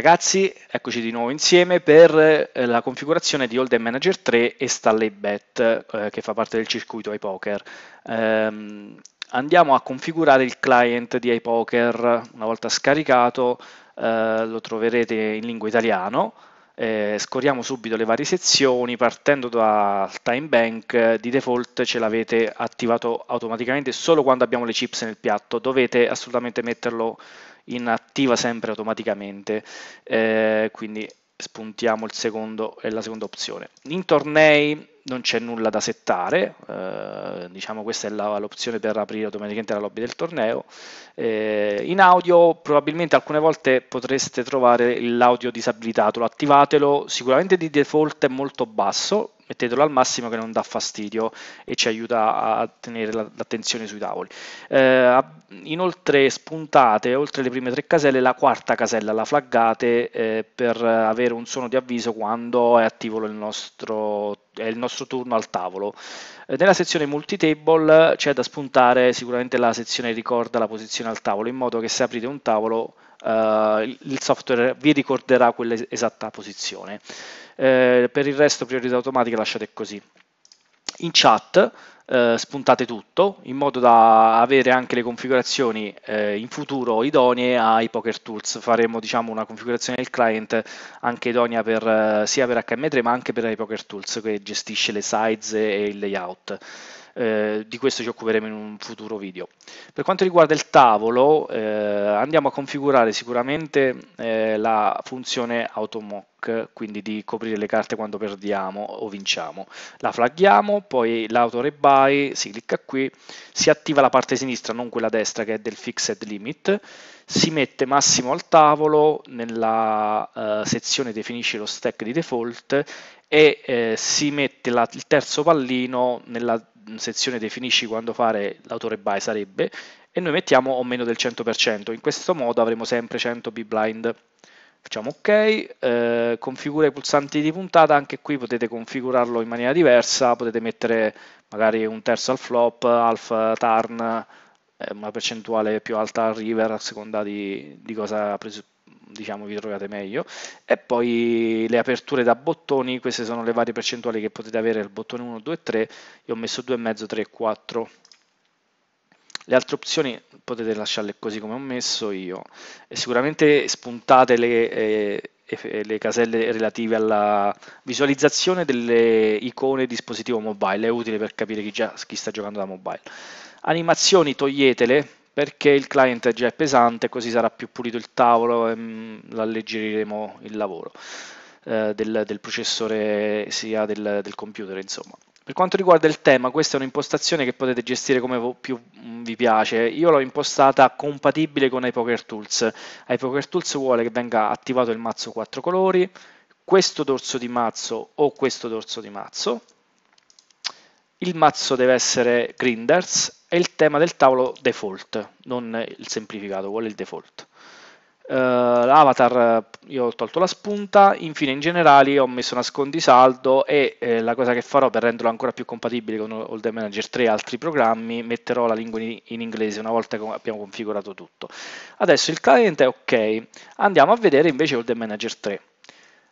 ragazzi, eccoci di nuovo insieme per eh, la configurazione di Old Manager 3 e Stalley Bet eh, che fa parte del circuito iPoker. Eh, andiamo a configurare il client di iPoker, una volta scaricato eh, lo troverete in lingua italiano. Eh, scorriamo subito le varie sezioni partendo dal time bank di default ce l'avete attivato automaticamente solo quando abbiamo le chips nel piatto dovete assolutamente metterlo inattiva sempre automaticamente, eh, quindi spuntiamo il secondo, e la seconda opzione. In tornei non c'è nulla da settare, eh, diciamo questa è l'opzione per aprire automaticamente la lobby del torneo. Eh, in audio probabilmente alcune volte potreste trovare l'audio disabilitato, lo attivatelo, sicuramente di default è molto basso, mettetelo al massimo che non dà fastidio e ci aiuta a tenere l'attenzione sui tavoli. Eh, inoltre spuntate, oltre le prime tre caselle, la quarta casella, la flaggate eh, per avere un suono di avviso quando è attivo il nostro è il nostro turno al tavolo. Eh, nella sezione multitable c'è da spuntare sicuramente la sezione ricorda la posizione al tavolo, in modo che se aprite un tavolo eh, il software vi ricorderà quell'esatta posizione. Eh, per il resto priorità automatica lasciate così. In chat eh, spuntate tutto in modo da avere anche le configurazioni eh, in futuro idonee ai Poker Tools. Faremo diciamo, una configurazione del client anche idonea per, eh, sia per HM3 ma anche per i Poker Tools che gestisce le size e il layout eh, di questo ci occuperemo in un futuro video. Per quanto riguarda il tavolo eh, andiamo a configurare sicuramente eh, la funzione automock, quindi di coprire le carte quando perdiamo o vinciamo. La flagghiamo, poi l'auto rebuy, si clicca qui, si attiva la parte sinistra, non quella destra che è del fixed limit, si mette massimo al tavolo nella eh, sezione definisci lo stack di default e eh, si mette la, il terzo pallino nella sezione definisci quando fare l'autore by sarebbe e noi mettiamo o meno del 100%, in questo modo avremo sempre 100 bblind. Facciamo ok, eh, configura i pulsanti di puntata, anche qui potete configurarlo in maniera diversa, potete mettere magari un terzo al flop, half turn, eh, una percentuale più alta al river a seconda di, di cosa presuppone diciamo vi trovate meglio e poi le aperture da bottoni queste sono le varie percentuali che potete avere il bottone 1 2 3 io ho messo 2 e mezzo 3 4 le altre opzioni potete lasciarle così come ho messo io e sicuramente spuntate le, eh, le caselle relative alla visualizzazione delle icone dispositivo mobile è utile per capire chi, già, chi sta giocando da mobile animazioni toglietele perché il client è già pesante, così sarà più pulito il tavolo e mm, alleggeriremo il lavoro eh, del, del, processore sia del, del computer, insomma. Per quanto riguarda il tema, questa è un'impostazione che potete gestire come più mm, vi piace. Io l'ho impostata compatibile con iPoker Tools. iPoker Tools vuole che venga attivato il mazzo quattro colori, questo dorso di mazzo o questo dorso di mazzo, il mazzo deve essere Grinders e il tema del tavolo default, non il semplificato, vuole il default. Uh, avatar io ho tolto la spunta, infine in generale ho messo nascondi saldo e eh, la cosa che farò per renderlo ancora più compatibile con Old Manager 3 e altri programmi, metterò la lingua in, in inglese una volta che abbiamo configurato tutto. Adesso il client è ok, andiamo a vedere invece Old Manager 3.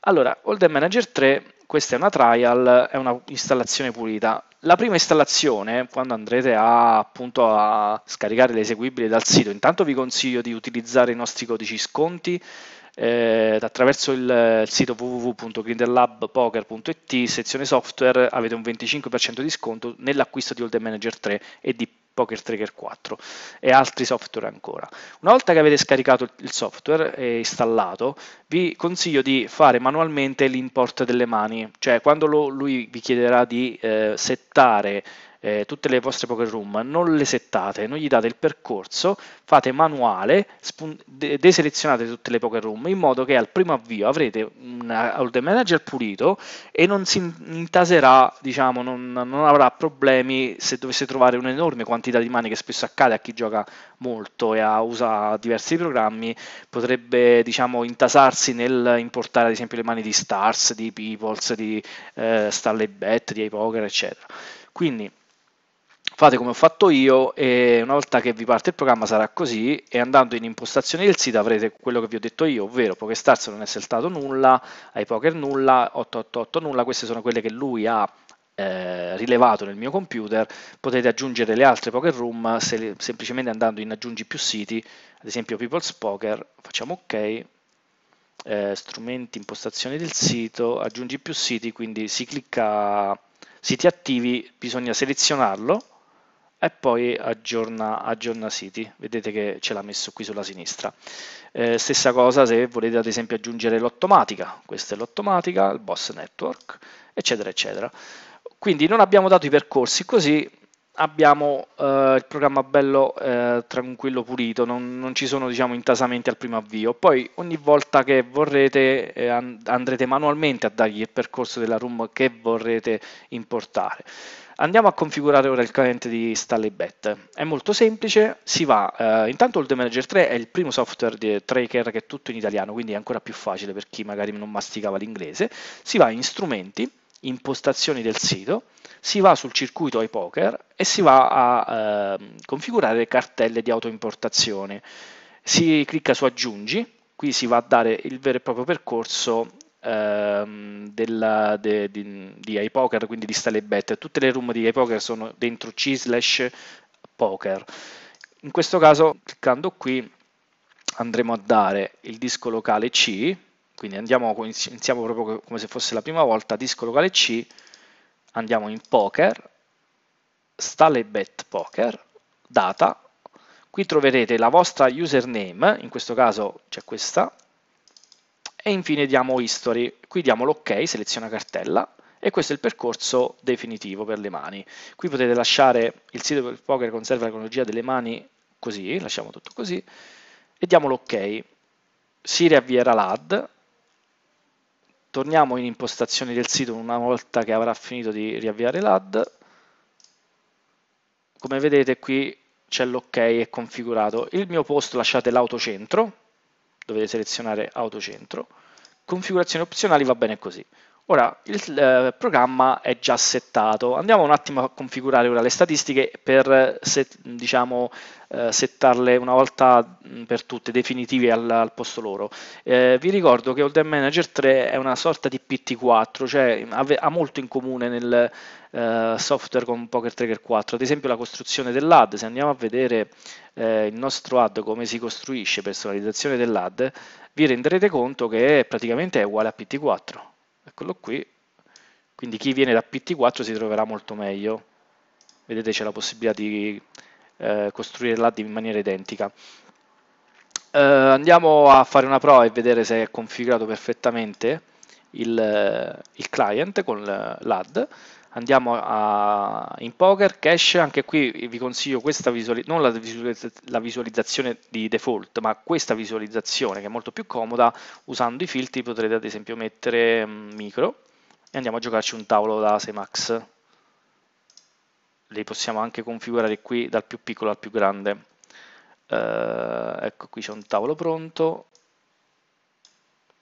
Allora, Old Manager 3 questa è una trial, è un'installazione pulita. La prima installazione, quando andrete a, appunto, a scaricare l'eseguibile dal sito, intanto vi consiglio di utilizzare i nostri codici sconti eh, attraverso il, il sito www.grindelabpoker.it, sezione software, avete un 25% di sconto nell'acquisto di Old Manager 3 e di Poker Tracker 4 e altri software ancora. Una volta che avete scaricato il software e installato, vi consiglio di fare manualmente l'import delle mani, cioè quando lo, lui vi chiederà di eh, settare eh, tutte le vostre poker room, non le settate, non gli date il percorso, fate manuale, deselezionate tutte le poker room in modo che al primo avvio avrete un order manager pulito e non si intaserà, diciamo, non, non avrà problemi se dovesse trovare un'enorme quantità di mani che spesso accade a chi gioca molto e a, usa diversi programmi, potrebbe diciamo, intasarsi nel importare ad esempio le mani di Stars, di Peoples, di eh, Starlight Bet, di iPoker, eccetera. Quindi fate come ho fatto io e una volta che vi parte il programma sarà così e andando in impostazioni del sito avrete quello che vi ho detto io, ovvero PokerStars non è saltato nulla, iPoker nulla, 888 nulla, queste sono quelle che lui ha eh, rilevato nel mio computer, potete aggiungere le altre Poker Room se, semplicemente andando in aggiungi più siti, ad esempio People's Poker, facciamo ok, eh, strumenti, impostazioni del sito, aggiungi più siti, quindi si clicca siti attivi, bisogna selezionarlo e poi aggiorna, aggiorna siti, vedete che ce l'ha messo qui sulla sinistra. Eh, stessa cosa se volete ad esempio aggiungere l'automatica, questa è l'automatica, il boss network, eccetera eccetera. Quindi non abbiamo dato i percorsi, così abbiamo eh, il programma bello eh, tranquillo pulito, non, non ci sono diciamo, intasamenti al primo avvio, poi ogni volta che vorrete eh, andrete manualmente a dargli il percorso della room che vorrete importare. Andiamo a configurare ora il cliente di StaleBet. È molto semplice, si va, eh, intanto Old Manager 3 è il primo software di Tracker che è tutto in italiano, quindi è ancora più facile per chi magari non masticava l'inglese. Si va in strumenti, impostazioni del sito, si va sul circuito ai poker e si va a eh, configurare le cartelle di autoimportazione. Si clicca su aggiungi, qui si va a dare il vero e proprio percorso Ehm, della, de, di, di iPoker, quindi di Stalebet. Tutte le room di iPoker sono dentro C slash poker. In questo caso, cliccando qui, andremo a dare il disco locale C, quindi andiamo, iniziamo proprio come se fosse la prima volta, disco locale C, andiamo in poker, Stale Poker, data, qui troverete la vostra username, in questo caso c'è questa, e infine diamo history, qui diamo l'ok, seleziona cartella e questo è il percorso definitivo per le mani. Qui potete lasciare il sito del poker conserva la cronologia delle mani così, lasciamo tutto così e diamo l'ok. Si riavvierà l'ad, torniamo in impostazioni del sito una volta che avrà finito di riavviare l'ad. Come vedete qui c'è l'ok è configurato. Il mio posto lasciate l'autocentro dovete selezionare autocentro, configurazioni opzionali va bene così. Ora, il eh, programma è già settato. Andiamo un attimo a configurare ora le statistiche per eh, set, diciamo, eh, settarle una volta mm, per tutte, definitive al, al posto loro. Eh, vi ricordo che Old Manager 3 è una sorta di PT4, cioè ha, molto in comune nel eh, software con Poker Tracker 4, ad esempio la costruzione dell'AD. Se andiamo a vedere eh, il nostro AD, come si costruisce, personalizzazione dell'AD, vi renderete conto che praticamente è uguale a PT4 eccolo qui, quindi chi viene da PT4 si troverà molto meglio, vedete c'è la possibilità di eh, costruire l'AD in maniera identica. Eh, andiamo a fare una prova e vedere se è configurato perfettamente il, eh, il client con l'AD, andiamo a, in poker, cash, anche qui vi consiglio questa visualizzazione, non la, visualizz la, visualizzazione di default, ma questa visualizzazione che è molto più comoda, usando i filtri potrete ad esempio mettere mm, micro e andiamo a giocarci un tavolo da Semax, li possiamo anche configurare qui dal più piccolo al più grande, eh, ecco qui c'è un tavolo pronto,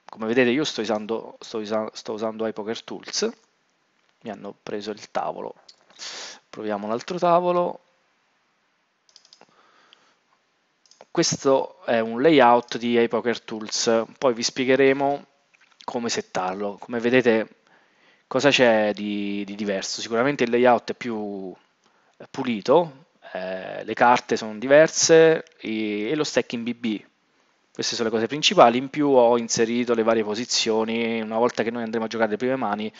come vedete io sto usando, sto, usa sto usando iPoker Tools, mi hanno preso il tavolo. Proviamo un altro tavolo. Questo è un layout di iPoker Tools, poi vi spiegheremo come settarlo. Come vedete cosa c'è di, di, diverso? Sicuramente il layout è più pulito, eh, le carte sono diverse e, e lo stacking BB queste sono le cose principali, in più ho inserito le varie posizioni, una volta che noi andremo a giocare le prime mani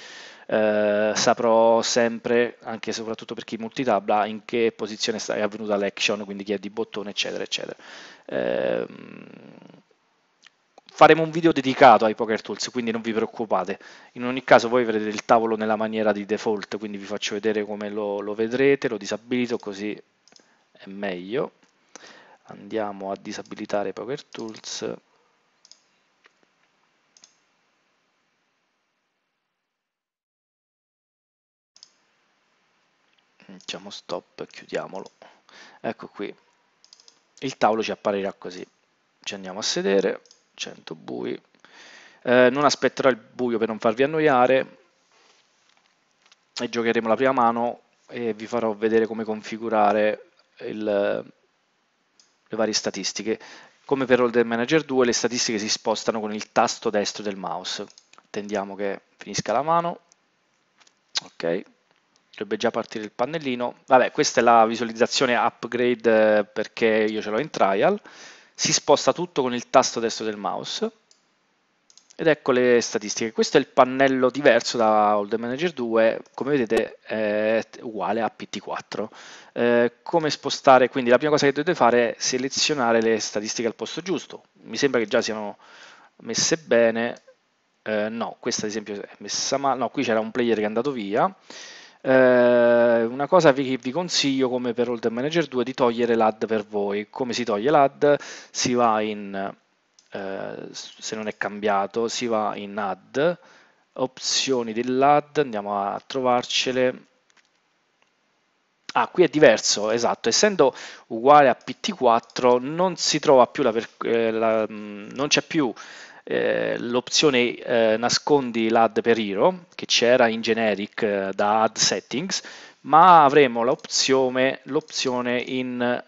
eh, saprò sempre, anche e soprattutto per chi multitabla, in che posizione è avvenuta l'action, quindi chi è di bottone, eccetera, eccetera. Eh, faremo un video dedicato ai Poker Tools, quindi non vi preoccupate. In ogni caso voi vedrete il tavolo nella maniera di default, quindi vi faccio vedere come lo, lo vedrete, lo disabilito così è meglio. Andiamo a disabilitare Poker Tools. diciamo stop e chiudiamolo ecco qui il tavolo ci apparirà così ci andiamo a sedere 100 bui eh, non aspetterò il buio per non farvi annoiare e giocheremo la prima mano e vi farò vedere come configurare il, le varie statistiche come per Holder Manager 2 le statistiche si spostano con il tasto destro del mouse attendiamo che finisca la mano ok dovrebbe già partire il pannellino. Vabbè, questa è la visualizzazione upgrade eh, perché io ce l'ho in trial. Si sposta tutto con il tasto destro del mouse. Ed ecco le statistiche. Questo è il pannello diverso da old Manager 2, come vedete è uguale a PT4. Eh, come spostare? Quindi la prima cosa che dovete fare è selezionare le statistiche al posto giusto. Mi sembra che già siano messe bene. Eh, no, questa ad esempio è messa male. No, qui c'era un player che è andato via eh, una cosa che vi, vi consiglio come per Old Manager 2 di togliere l'ad per voi. Come si toglie l'ad? Si va in, eh, se non è cambiato, si va in add, opzioni dell'ad, andiamo a trovarcele. Ah, qui è diverso, esatto, essendo uguale a PT4 non si trova più la, eh, la mm, non c'è più eh, l'opzione eh, nascondi l'ad per hero che c'era in generic eh, da add settings, ma avremo l'opzione, l'opzione in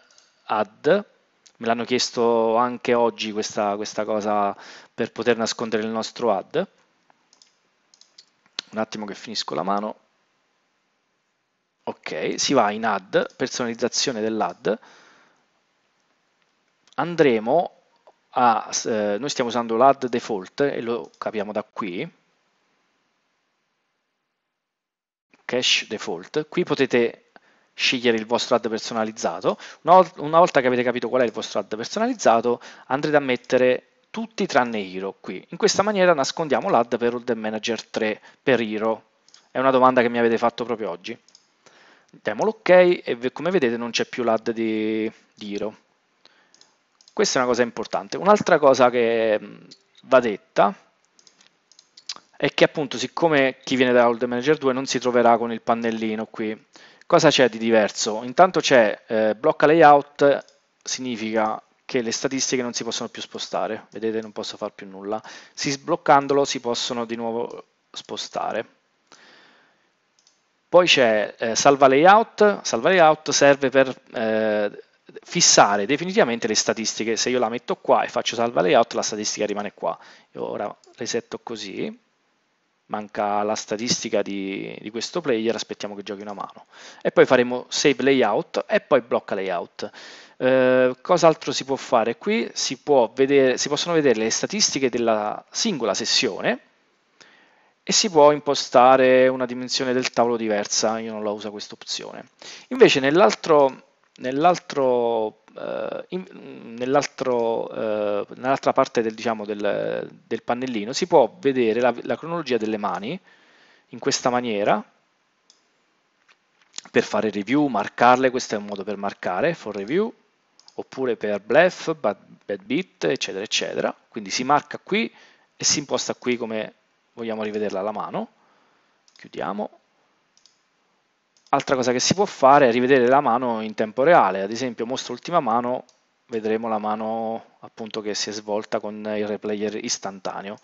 add, me l'hanno chiesto anche oggi questa, questa cosa per poter nascondere il nostro add. Un attimo che finisco la mano. Ok, si va in add, personalizzazione dell'add. Andremo a, eh, noi stiamo usando l'add default e lo capiamo da qui, cache default, qui potete scegliere il vostro add personalizzato, una, una volta che avete capito qual è il vostro add personalizzato andrete a mettere tutti tranne Hero qui. In questa maniera nascondiamo l'add per Old Manager 3 per Hero. È una domanda che mi avete fatto proprio oggi. Diamo l'ok ok e come vedete non c'è più l'add di, di Hero. Questa è una cosa importante. Un'altra cosa che mm, va detta è che appunto siccome chi viene da Old Manager 2 non si troverà con il pannellino qui, cosa c'è di diverso? Intanto c'è eh, blocca layout, significa che le statistiche non si possono più spostare, vedete non posso fare più nulla, si sbloccandolo si possono di nuovo spostare. Poi c'è eh, salva layout, salva layout serve per eh, fissare definitivamente le statistiche. Se io la metto qua e faccio salva layout, la statistica rimane qua. Io ora resetto così, manca la statistica di, di, questo player, aspettiamo che giochi una mano. E poi faremo save layout e poi blocca layout. Eh, cos'altro si può fare qui? Si, può vedere, si possono vedere le statistiche della singola sessione e si può impostare una dimensione del tavolo diversa, io non la uso questa opzione. Invece nell'altro nell'altro, eh, nell'altro, eh, nell'altra parte del, diciamo, del, del, pannellino si può vedere la, la cronologia delle mani in questa maniera per fare review, marcarle, questo è un modo per marcare, for review, oppure per blef, bad, bad bit, eccetera, eccetera. Quindi si marca qui e si imposta qui come vogliamo rivederla la mano. Chiudiamo Altra cosa che si può fare è rivedere la mano in tempo reale, ad esempio mostro l'ultima mano, vedremo la mano appunto che si è svolta con il replayer istantaneo.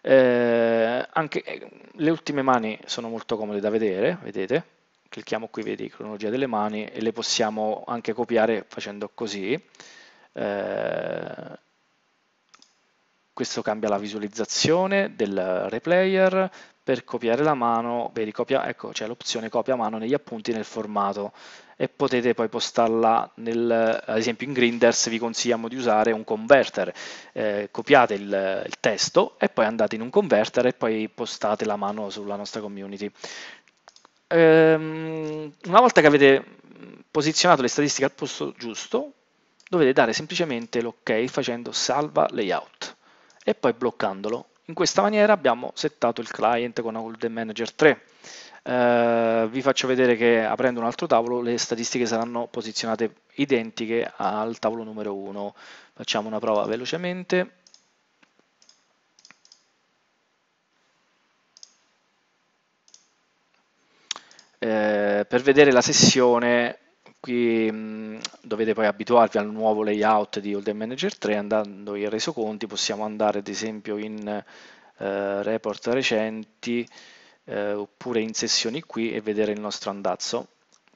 Eh, anche eh, le ultime mani sono molto comode da vedere, vedete? Clicchiamo qui, vedi cronologia delle mani e le possiamo anche copiare facendo così. Eh, questo cambia la visualizzazione del replayer, per copiare la mano, vedi, copia, ecco c'è l'opzione copia mano negli appunti nel formato e potete poi postarla nel, ad esempio in Grinders vi consigliamo di usare un converter, eh, copiate il, il testo e poi andate in un converter e poi postate la mano sulla nostra community. Ehm, una volta che avete posizionato le statistiche al posto giusto, dovete dare semplicemente l'ok facendo salva layout e poi bloccandolo. In questa maniera abbiamo settato il client con Golden Manager 3. Eh, vi faccio vedere che aprendo un altro tavolo le statistiche saranno posizionate identiche al tavolo numero 1. Facciamo una prova velocemente. Eh, per vedere la sessione Qui mh, dovete poi abituarvi al nuovo layout di Holden Manager 3 andando in resoconti, possiamo andare ad esempio in eh, report recenti eh, oppure in sessioni qui e vedere il nostro andazzo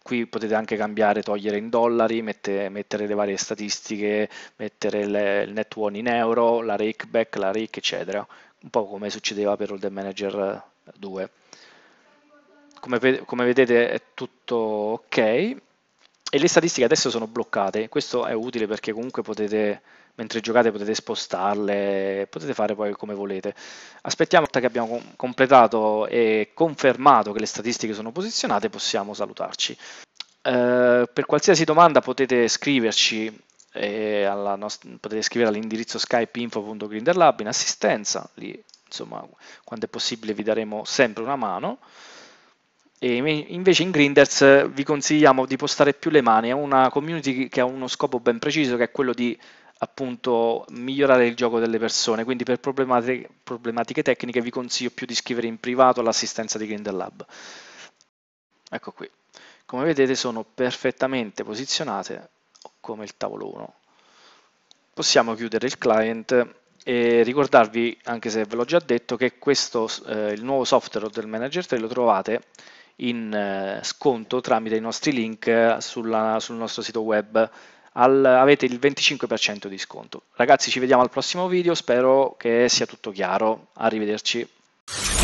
qui potete anche cambiare, togliere in dollari, mette, mettere le varie statistiche, mettere le, il net one in euro, la rake back, la rake eccetera, un po' come succedeva per Holden Manager 2. Eh, come, come vedete è tutto ok, e le statistiche adesso sono bloccate, questo è utile perché comunque potete, mentre giocate potete spostarle, potete fare poi come volete. Aspettiamo che abbiamo completato e confermato che le statistiche sono posizionate, possiamo salutarci. Eh, per qualsiasi domanda potete scriverci eh, nostra, potete scrivere all'indirizzo skypeinfo.grinderlab in assistenza, lì insomma quando è possibile vi daremo sempre una mano. E invece in Grinders eh, vi consigliamo di postare più le mani, è una community che ha uno scopo ben preciso che è quello di appunto migliorare il gioco delle persone, quindi per problematiche, problematiche tecniche vi consiglio più di scrivere in privato all'assistenza di Grindel Lab. Ecco qui, come vedete sono perfettamente posizionate come il tavolo 1. Possiamo chiudere il client e ricordarvi, anche se ve l'ho già detto, che questo, eh, il nuovo software del manager 3 lo trovate in eh, sconto tramite i nostri link eh, sulla, sul nostro sito web. Al, avete il 25% di sconto. Ragazzi, ci vediamo al prossimo video, spero che sia tutto chiaro. Arrivederci.